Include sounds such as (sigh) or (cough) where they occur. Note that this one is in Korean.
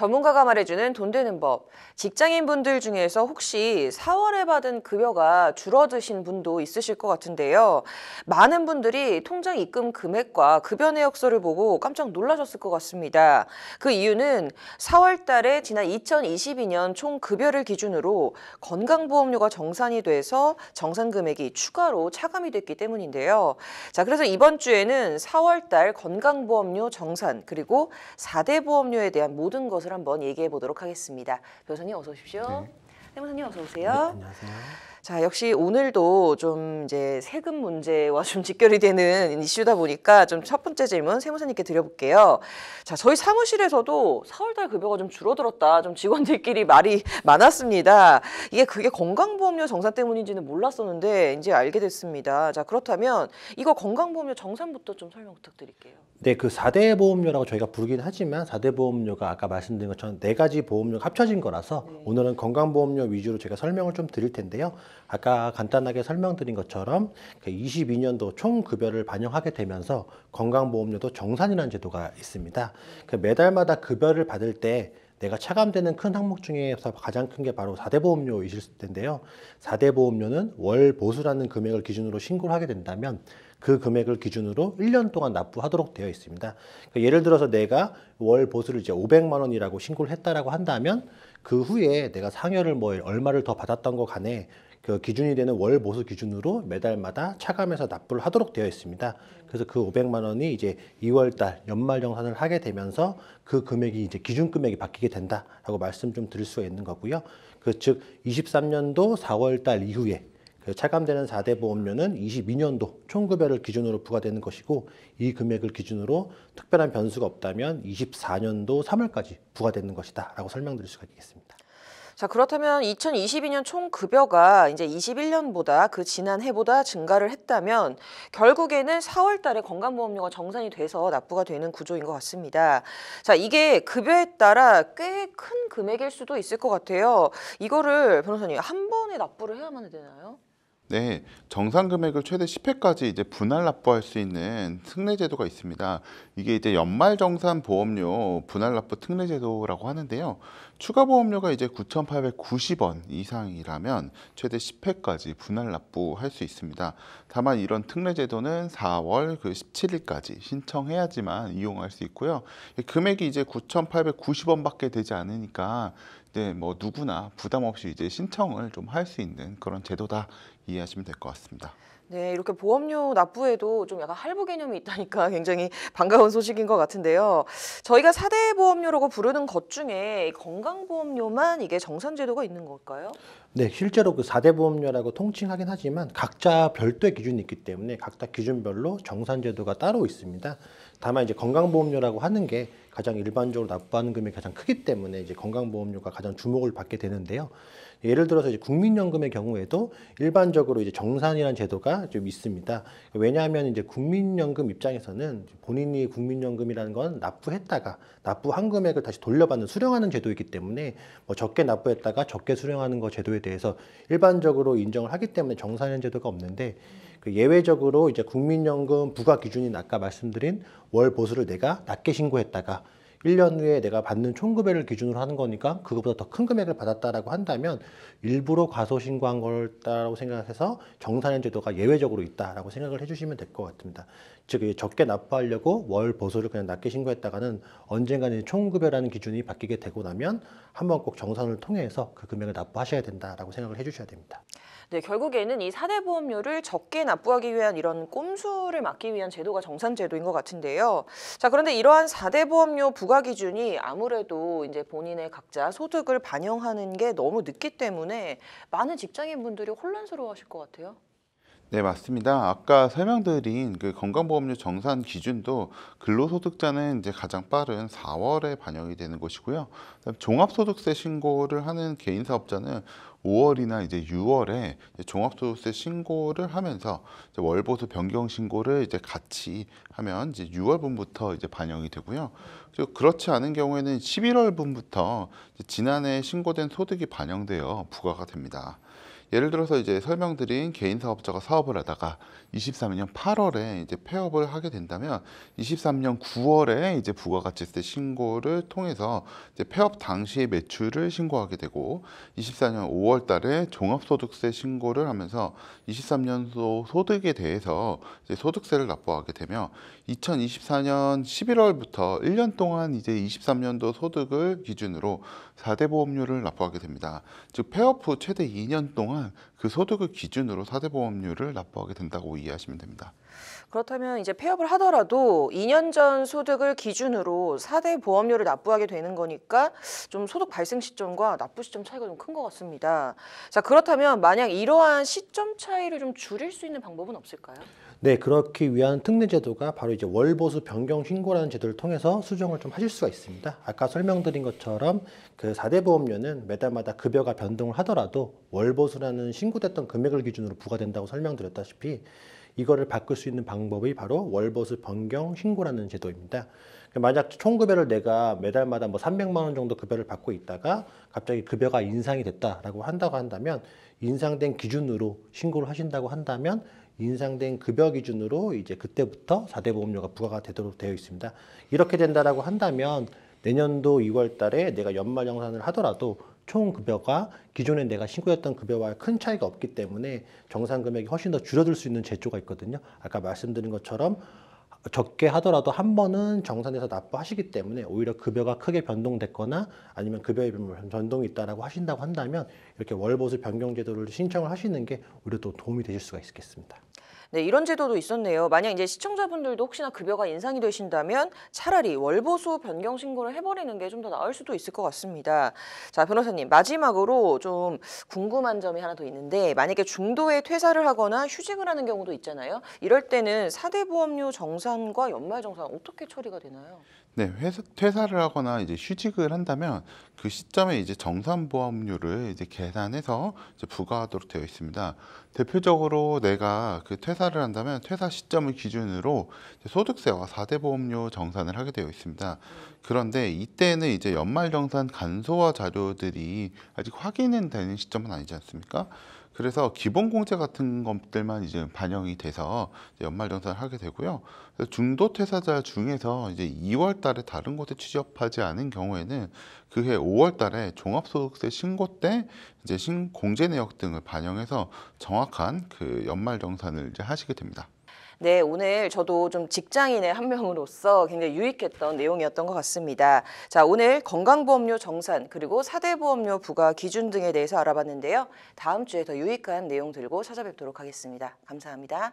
전문가가 말해주는 돈 되는 법. 직장인분들 중에서 혹시 4월에 받은 급여가 줄어드신 분도 있으실 것 같은데요. 많은 분들이 통장 입금 금액과 급여 내역서를 보고 깜짝 놀라셨을 것 같습니다. 그 이유는 4월 달에 지난 2022년 총 급여를 기준으로 건강보험료가 정산이 돼서 정산 금액이 추가로 차감이 됐기 때문인데요. 자, 그래서 이번 주에는 4월 달 건강보험료 정산 그리고 4대 보험료에 대한 모든 것을 한번 얘기해 보도록 하겠습니다. 변호사님 어서 오십시오. 네. 세무사님 네, 어서 오세요. 네, 안녕하세요. 자, 역시 오늘도 좀 이제 세금 문제와 좀 직결이 되는 이슈다 보니까 좀 첫 번째 질문 세무사님께 드려볼게요. 자, 저희 사무실에서도 4월달 급여가 좀 줄어들었다. 좀 직원들끼리 말이 많았습니다. 이게 그게 건강보험료 정산 때문인지는 몰랐었는데 이제 알게 됐습니다. 자, 그렇다면 이거 건강보험료 정산부터 좀 설명 부탁드릴게요. 네, 그사대 보험료라고 저희가 부르긴 하지만 사대 보험료가 아까 말씀드린 것처럼 네 가지 보험료가 합쳐진 거라서 네. 오늘은 건강보험료 위주로 제가 설명을 좀 드릴 텐데요. 아까 간단하게 설명드린 것처럼 22년도 그 총 급여를 반영하게 되면서 건강보험료도 정산이라는 제도가 있습니다. 그 매달마다 급여를 받을 때 내가 차감되는 큰 항목 중에서 가장 큰 게 바로 4대 보험료이실 텐데요. 4대 보험료는 월 보수라는 금액을 기준으로 신고를 하게 된다면 그 금액을 기준으로 1년 동안 납부하도록 되어 있습니다. 그러니까 예를 들어서 내가 월 보수를 이제 500만 원이라고 신고를 했다라고 한다면 그 후에 내가 상여를 뭐 얼마를 더 받았던 것 간에 그 기준이 되는 월 보수 기준으로 매달마다 차감해서 납부를 하도록 되어 있습니다. 그래서 그 500만 원이 이제 2월 달 연말 정산을 하게 되면서 그 금액이 이제 기준 금액이 바뀌게 된다라고 말씀 좀 드릴 수가 있는 거고요. 그즉 23년도 4월 달 이후에 그 차감되는 4대 보험료는 22년도 총급여를 기준으로 부과되는 것이고 이 금액을 기준으로 특별한 변수가 없다면 24년도 3월까지 부과되는 것이다 라고 설명드릴 수가 있겠습니다. 자, 그렇다면 2022년 총 급여가 이제 21년보다 그 지난 해보다 증가를 했다면 결국에는 4월 달에 건강보험료가 정산이 돼서 납부가 되는 구조인 것 같습니다. 자, 이게 급여에 따라 꽤 큰 금액일 수도 있을 것 같아요. 이거를 변호사님 한 번에 납부를 해야만 되나요? 네, 정산 금액을 최대 10회까지 이제 분할 납부할 수 있는 특례 제도가 있습니다. 이게 이제 연말 정산 보험료 분할 납부 특례 제도라고 하는데요. 추가 보험료가 이제 9,890원 이상이라면 최대 10회까지 분할 납부할 수 있습니다. 다만 이런 특례 제도는 4월 그 17일까지 신청해야지만 이용할 수 있고요. 예, 금액이 이제 9,890원밖에 되지 않으니까 네, 뭐 누구나 부담 없이 이제 신청을 좀 할 수 있는 그런 제도다 이해하시면 될 것 같습니다. 네, 이렇게 보험료 납부에도 좀 약간 할부 개념이 있다니까 (laughs) 굉장히 반가운 소식인 것 같은데요. 저희가 사대 보험료라고 부르는 것 중에 건강보험료만 이게 정산 제도가 있는 걸까요? 네, 실제로 그사대 보험료라고 통칭하긴 하지만 각자 별도의 기준이 있기 때문에 각자 기준별로 정산 제도가 따로 있습니다. 다만 이제 건강보험료라고 하는 게 가장 일반적으로 납부하는 금액이 가장 크기 때문에 이제 건강보험료가 가장 주목을 받게 되는데요. 예를 들어서 이제 국민연금의 경우에도 일반적으로 이제 정산이라는 제도가 좀 있습니다. 왜냐하면 이제 국민연금 입장에서는 본인이 국민연금이라는 건 납부했다가 납부한 금액을 다시 돌려받는 수령하는 제도이기 때문에 뭐 적게 납부했다가 적게 수령하는 거 제도에 대해서 일반적으로 인정을 하기 때문에 정산이라는 제도가 없는데 그 예외적으로 이제 국민연금 부과 기준인 아까 말씀드린 월 보수를 내가 낮게 신고했다가 1년 후에 내가 받는 총급여를 기준으로 하는 거니까 그것보다 더 큰 금액을 받았다라고 한다면 일부러 과소신고한 걸다라고 생각해서 정산의 제도가 예외적으로 있다라고 생각을 해주시면 될 것 같습니다. 즉 적게 납부하려고 월 보수를 그냥 낮게 신고했다가는 언젠가는 총급여라는 기준이 바뀌게 되고 나면 한 번 꼭 정산을 통해서 그 금액을 납부하셔야 된다라고 생각을 해주셔야 됩니다. 네, 결국에는 이 사대 보험료를 적게 납부하기 위한 이런 꼼수를 막기 위한 제도가 정산 제도인 것 같은데요. 자, 그런데 이러한 사대 보험료 부과 기준이 아무래도 이제 본인의 각자 소득을 반영하는 게 너무 늦기 때문에 많은 직장인 분들이 혼란스러워하실 것 같아요. 네, 맞습니다. 아까 설명드린 그 건강보험료 정산 기준도 근로소득자는 이제 가장 빠른 4월에 반영이 되는 것이고요. 종합소득세 신고를 하는 개인사업자는 5월이나 이제 6월에 이제 종합소득세 신고를 하면서 이제 월보수 변경 신고를 이제 같이 하면 이제 6월분부터 이제 반영이 되고요. 그리고 그렇지 않은 경우에는 11월분부터 지난해 신고된 소득이 반영되어 부과가 됩니다. 예를 들어서 이제 설명드린 개인 사업자가 사업을 하다가 23년 8월에 이제 폐업을 하게 된다면 23년 9월에 이제 부가가치세 신고를 통해서 이제 폐업 당시의 매출을 신고하게 되고 24년 5월 달에 종합소득세 신고를 하면서 23년도 소득에 대해서 이제 소득세를 납부하게 되며 2024년 11월부터 1년 동안 이제 23년도 소득을 기준으로 4대 보험료를 납부하게 됩니다. 즉 폐업 후 최대 2년 동안 있지만 그 소득을 기준으로 사대보험료를 납부하게 된다고 이해하시면 됩니다. 그렇다면 이제 폐업을 하더라도 2년 전 소득을 기준으로 사대 보험료를 납부하게 되는 거니까 좀 소득 발생 시점과 납부 시점 차이가 좀 큰 것 같습니다. 자 그렇다면 만약 이러한 시점 차이를 좀 줄일 수 있는 방법은 없을까요? 네, 그렇기 위한 특례 제도가 바로 이제 월보수 변경 신고라는 제도를 통해서 수정을 좀 하실 수가 있습니다. 아까 설명드린 것처럼 그사대 보험료는 매달마다 급여가 변동을 하더라도 월보수라는 신고됐던 금액을 기준으로 부과된다고 설명드렸다시피 이거를 바꿀 수 있는 방법이 바로 월보수 변경 신고라는 제도입니다. 그 만약 총급여를 내가 매달마다 뭐 300만 원 정도 급여를 받고 있다가 갑자기 급여가 인상이 됐다라고 한다고 한다면 인상된 기준으로 신고를 하신다고 한다면 인상된 급여 기준으로 이제 그때부터 4대 보험료가 부과가 되도록 되어 있습니다. 이렇게 된다라고 한다면 내년도 2월 달에 내가 연말 정산을 하더라도 총 급여가 기존에 내가 신고했던 급여와 큰 차이가 없기 때문에 정산 금액이 훨씬 더 줄어들 수 있는 제조가 있거든요. 아까 말씀드린 것처럼 적게 하더라도 한 번은 정산해서 납부하시기 때문에 오히려 급여가 크게 변동됐거나 아니면 급여의 변동이 있다라고 하신다고 한다면 이렇게 월보수 변경 제도를 신청을 하시는 게 오히려 또 도움이 되실 수가 있겠습니다. 네, 이런 제도도 있었네요. 만약 이제 시청자분들도 혹시나 급여가 인상이 되신다면 차라리 월보수 변경 신고를 해버리는 게 좀 더 나을 수도 있을 것 같습니다. 자, 변호사님 마지막으로 좀 궁금한 점이 하나 더 있는데 만약에 중도에 퇴사를 하거나 휴직을 하는 경우도 있잖아요. 이럴 때는 사대보험료 정산과 연말정산 어떻게 처리가 되나요? 네, 회사, 퇴사를 하거나 이제 휴직을 한다면 그 시점에 이제 정산보험료를 이제 계산해서 이제 부과하도록 되어 있습니다. 대표적으로 내가 그 퇴사를 한다면 퇴사 시점을 기준으로 소득세와 사대 보험료 정산을 하게 되어 있습니다. 그런데 이때는 이제 연말정산 간소화 자료들이 아직 확인은 되는 시점은 아니지 않습니까? 그래서 기본 공제 같은 것들만 이제 반영이 돼서 이제 연말정산을 하게 되고요. 중도 퇴사자 중에서 이제 2월 달에 다른 곳에 취업하지 않은 경우에는 그해 5월 달에 종합소득세 신고 때 이제 신 공제 내역 등을 반영해서 정확한 그 연말정산을 이제 하시게 됩니다. 네, 오늘 저도 좀 직장인의 한 명으로서 굉장히 유익했던 내용이었던 것 같습니다. 자, 오늘 건강보험료 정산 그리고 사대보험료 부과 기준 등에 대해서 알아봤는데요. 다음 주에 더 유익한 내용 들고 찾아뵙도록 하겠습니다. 감사합니다.